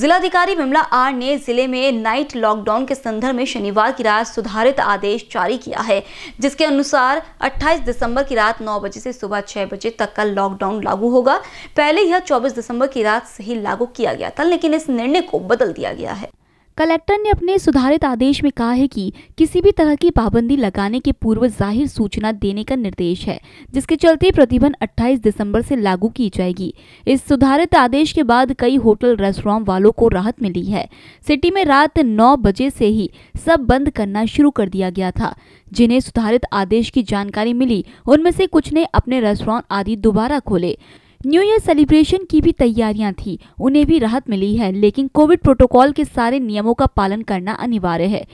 जिलाधिकारी विमला आर ने जिले में नाइट लॉकडाउन के संदर्भ में शनिवार की रात सुधारित आदेश जारी किया है जिसके अनुसार 28 दिसंबर की रात 9 बजे से सुबह 6 बजे तक का लॉकडाउन लागू होगा पहले यह 24 दिसंबर की रात से ही लागू किया गया था लेकिन इस निर्णय को बदल दिया गया है कलेक्टर ने अपने सुधारित आदेश में कहा है कि किसी भी तरह की पाबंदी लगाने के पूर्व जाहिर सूचना देने का निर्देश है जिसके चलते प्रतिबंध 28 दिसंबर से लागू की जाएगी इस सुधारित आदेश के बाद कई होटल रेस्टोरेंट वालों को राहत मिली है सिटी में रात नौ बजे से ही सब बंद करना शुरू कर दिया गया था जिन्हें सुधारित आदेश की जानकारी मिली उनमें से कुछ ने अपने रेस्टोरेंट आदि दोबारा खोले न्यू ईयर सेलिब्रेशन की भी तैयारियां थी उन्हें भी राहत मिली है लेकिन कोविड प्रोटोकॉल के सारे नियमों का पालन करना अनिवार्य है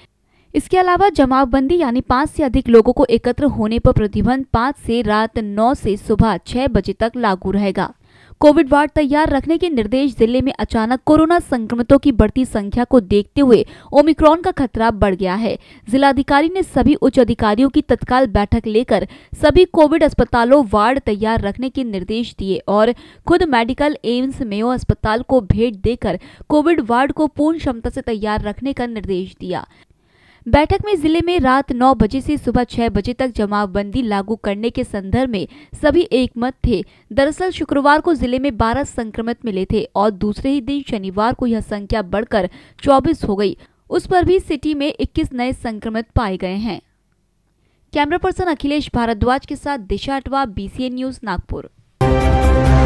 इसके अलावा जमावबंदी यानी पाँच से अधिक लोगों को एकत्र होने पर प्रतिबंध पाँच से रात नौ से सुबह छह बजे तक लागू रहेगा कोविड वार्ड तैयार रखने के निर्देश जिले में अचानक कोरोना संक्रमितों की बढ़ती संख्या को देखते हुए ओमिक्रॉन का खतरा बढ़ गया है जिलाधिकारी ने सभी उच्च अधिकारियों की तत्काल बैठक लेकर सभी कोविड अस्पतालों वार्ड तैयार रखने के निर्देश दिए और खुद मेडिकल एम्स मेयो अस्पताल को भेंट देकर कोविड वार्ड को पूर्ण क्षमता से तैयार रखने का निर्देश दिया बैठक में जिले में रात 9 बजे से सुबह 6 बजे तक जमावबंदी लागू करने के संदर्भ में सभी एकमत थे दरअसल शुक्रवार को जिले में 12 संक्रमित मिले थे और दूसरे ही दिन शनिवार को यह संख्या बढ़कर 24 हो गई उस पर भी सिटी में 21 नए संक्रमित पाए गए हैं कैमरा पर्सन अखिलेश भारद्वाज के साथ दिशा अटवा बी न्यूज नागपुर